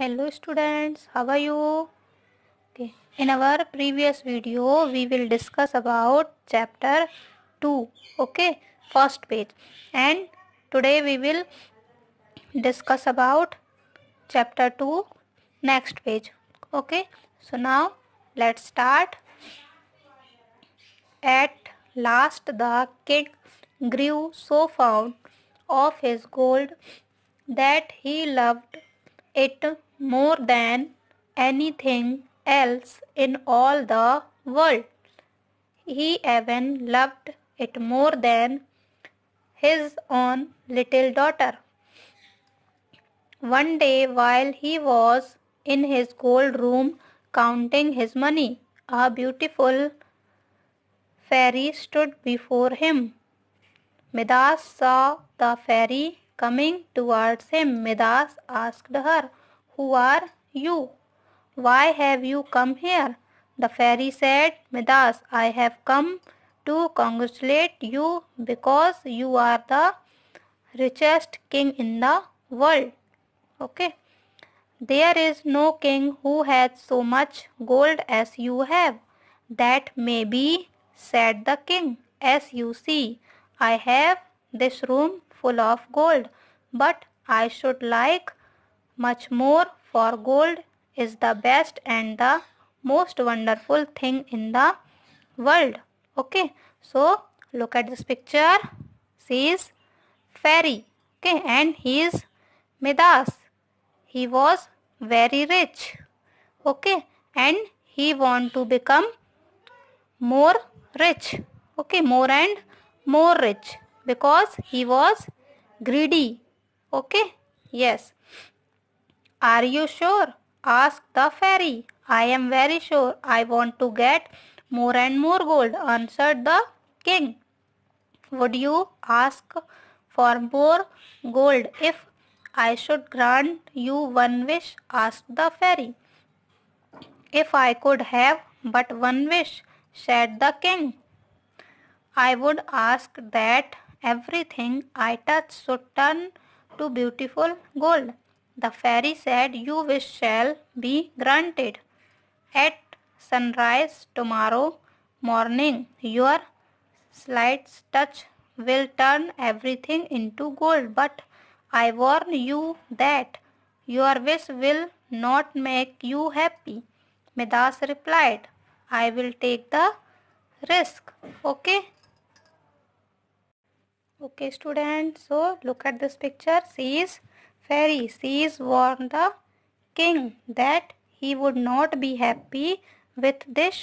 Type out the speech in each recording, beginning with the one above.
hello students how are you okay in our previous video we will discuss about chapter 2 okay first page and today we will discuss about chapter 2 next page okay so now let's start at last the king grew so fond of his gold that he loved it more than anything else in all the world. He even loved it more than his own little daughter. One day, while he was in his cold room counting his money, a beautiful fairy stood before him. Midas saw the fairy Coming towards him, Midas asked her, Who are you? Why have you come here? The fairy said, Midas, I have come to congratulate you because you are the richest king in the world. Okay. There is no king who has so much gold as you have. That may be, said the king. As you see, I have this room full of gold, but I should like much more for gold is the best and the most wonderful thing in the world. Okay, so look at this picture. She is fairy. Okay, and he is Midas. He was very rich. Okay, and he want to become more rich. Okay, more and more rich because he was greedy. Okay? Yes. Are you sure? asked the fairy. I am very sure. I want to get more and more gold, answered the king. Would you ask for more gold if I should grant you one wish? asked the fairy. If I could have but one wish, said the king, I would ask that everything I touch should turn to beautiful gold. The fairy said, You wish shall be granted. At sunrise tomorrow morning, your slight touch will turn everything into gold. But I warn you that your wish will not make you happy. Midas replied, I will take the risk. Okay okay students so look at this picture she is fairy she is warned the king that he would not be happy with this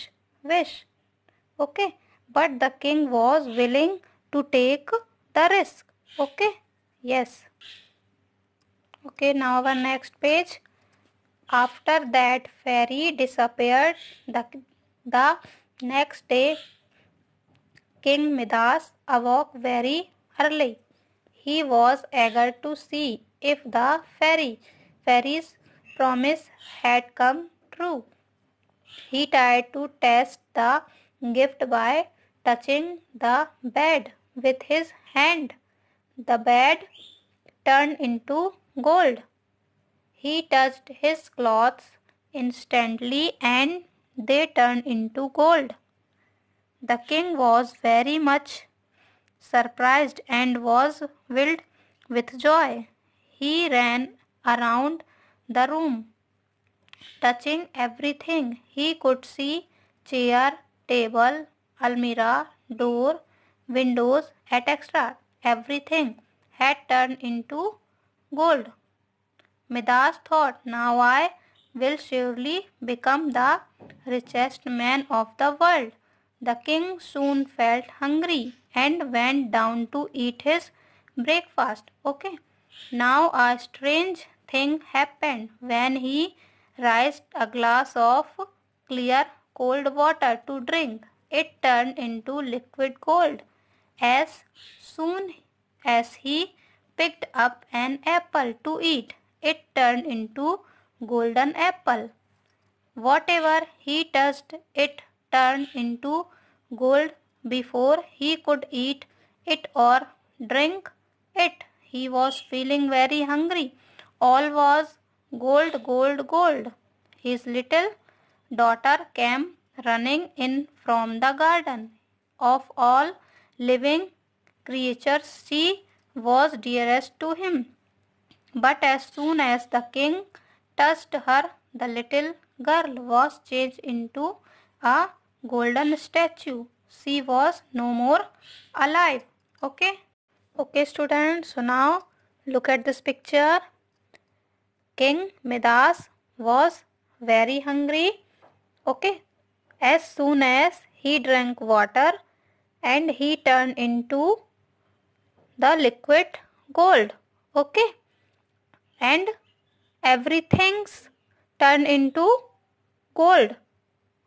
wish okay but the king was willing to take the risk okay yes okay now our next page after that fairy disappeared the the next day king midas awoke very early. He was eager to see if the fairy fairy's promise had come true. He tried to test the gift by touching the bed with his hand. The bed turned into gold. He touched his clothes instantly and they turned into gold. The king was very much surprised and was filled with joy. He ran around the room, touching everything he could see chair, table, almirah, door, windows, etc. Everything had turned into gold. Midas thought, Now I will surely become the richest man of the world. The king soon felt hungry and went down to eat his breakfast. Okay. Now a strange thing happened when he raised a glass of clear cold water to drink. It turned into liquid gold. As soon as he picked up an apple to eat, it turned into golden apple. Whatever he touched, it turned into gold before he could eat it or drink it. He was feeling very hungry. All was gold, gold, gold. His little daughter came running in from the garden. Of all living creatures, she was dearest to him. But as soon as the king touched her, the little girl was changed into a golden statue. She was no more alive. Okay. Okay students. So now look at this picture. King Midas was very hungry. Okay. As soon as he drank water and he turned into the liquid gold. Okay. And everything's turned into gold.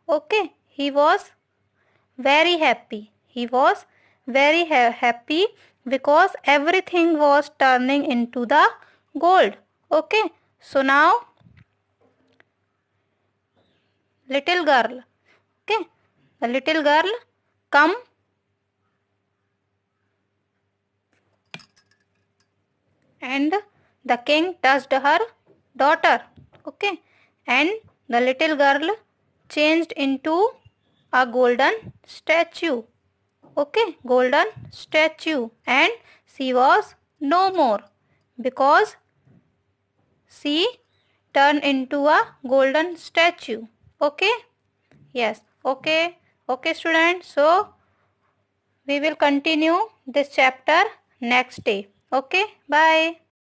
Okay. He was very happy. He was very ha happy because everything was turning into the gold. Okay. So now little girl. Okay. The little girl come and the king touched her daughter. Okay. And the little girl changed into a golden statue. Okay, golden statue and she was no more because she turned into a golden statue. Okay, yes, okay, okay students. So, we will continue this chapter next day. Okay, bye.